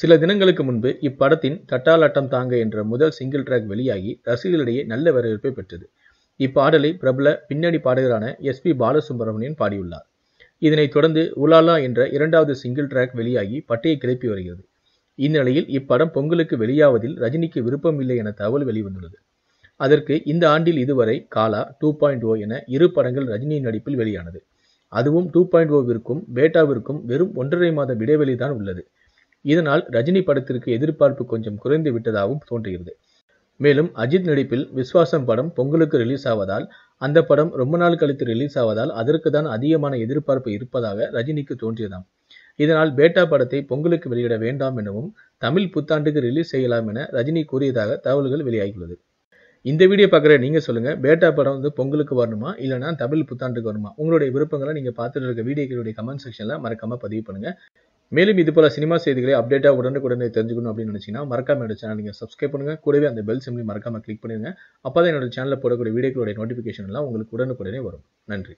சில தினங்களுக்கு முன்பு இப்படத்தின் தட்டாலட்டம் தாங்க என்ற முதல் சிங்கிள் ட்ராக் வெளியாகி ரசிகர்களிடையே நல்ல வரவேற்பை பெற்றது இப்பாடலை பிரபல பின்னணி பாடகரான எஸ் பி பாலசுப்ரமணியன் பாடியுள்ளார் இதனைத் தொடர்ந்து உலாலா என்ற இரண்டாவது சிங்கிள் ட்ராக் வெளியாகி பட்டையை கிளப்பி வருகிறது இந்நிலையில் இப்படம் பொங்கலுக்கு வெளியாவதில் ரஜினிக்கு விருப்பம் இல்லை என தகவல் வெளிவந்துள்ளது அதற்கு இந்த ஆண்டில் இதுவரை காலா டூ பாயிண்ட் ஓ என இரு படங்கள் ரஜினியின் நடிப்பில் வெளியானது அதுவும் டூ பாயிண்ட் ஓவிற்கும் oh பேட்டாவிற்கும் வெறும் ஒன்றரை மாத இடைவெளிதான் தான் உள்ளது இதனால் ரஜினி படத்திற்கு எதிர்பார்ப்பு கொஞ்சம் குறைந்து விட்டதாகவும் தோன்றுகிறது மேலும் அஜித் நடிப்பில் விஸ்வாசம் படம் பொங்கலுக்கு ரிலீஸ் ஆவதால் அந்த படம் ரொம்ப நாள் கழித்து ரிலீஸ் ஆவதால் அதற்கு தான் அதிகமான எதிர்பார்ப்பு இருப்பதாக ரஜினிக்கு தோன்றியதாம் இதனால் பேட்டா படத்தை பொங்கலுக்கு வெளியிட வேண்டாம் எனவும் தமிழ் புத்தாண்டுக்கு ரிலீஸ் செய்யலாம் என ரஜினி கூறியதாக தகவல்கள் வெளியாகியுள்ளது இந்த வீடியோ பார்க்குற நீங்கள் சொல்லுங்கள் பேட்டா படம் வந்து பொங்கலுக்கு வரணுமா இல்லைனா தமிழ் புத்தாண்டுக்கு வருமா உங்களுடைய விருப்பங்களை நீங்கள் பார்த்துட்டு இருக்க வீடியோக்களுடைய கமெண்ட் செக்ஷனில் மறக்காமல் பதிவு பண்ணுங்கள் மேலும் இது போல சினிமா செய்திகளை அப்டேட்டாக உடனுக்குடனே தெரிஞ்சுக்கணும் அப்படின்னு நினச்சிங்கன்னா மறக்காம என்னோட சேனல் நீங்கள் சப்ஸ்கிரைப் பண்ணுங்கள் கூடவே அந்த பெல் சிம்லி மறக்காமல் கிளிக் பண்ணிடுங்க அப்போ தான் என்னோட சேனலில் போடக்கூடிய வீடியோக்களுடைய நோட்டிஃபிகேஷன் எல்லாம் உங்களுக்கு உடனுக்குடனே வரும் நன்றி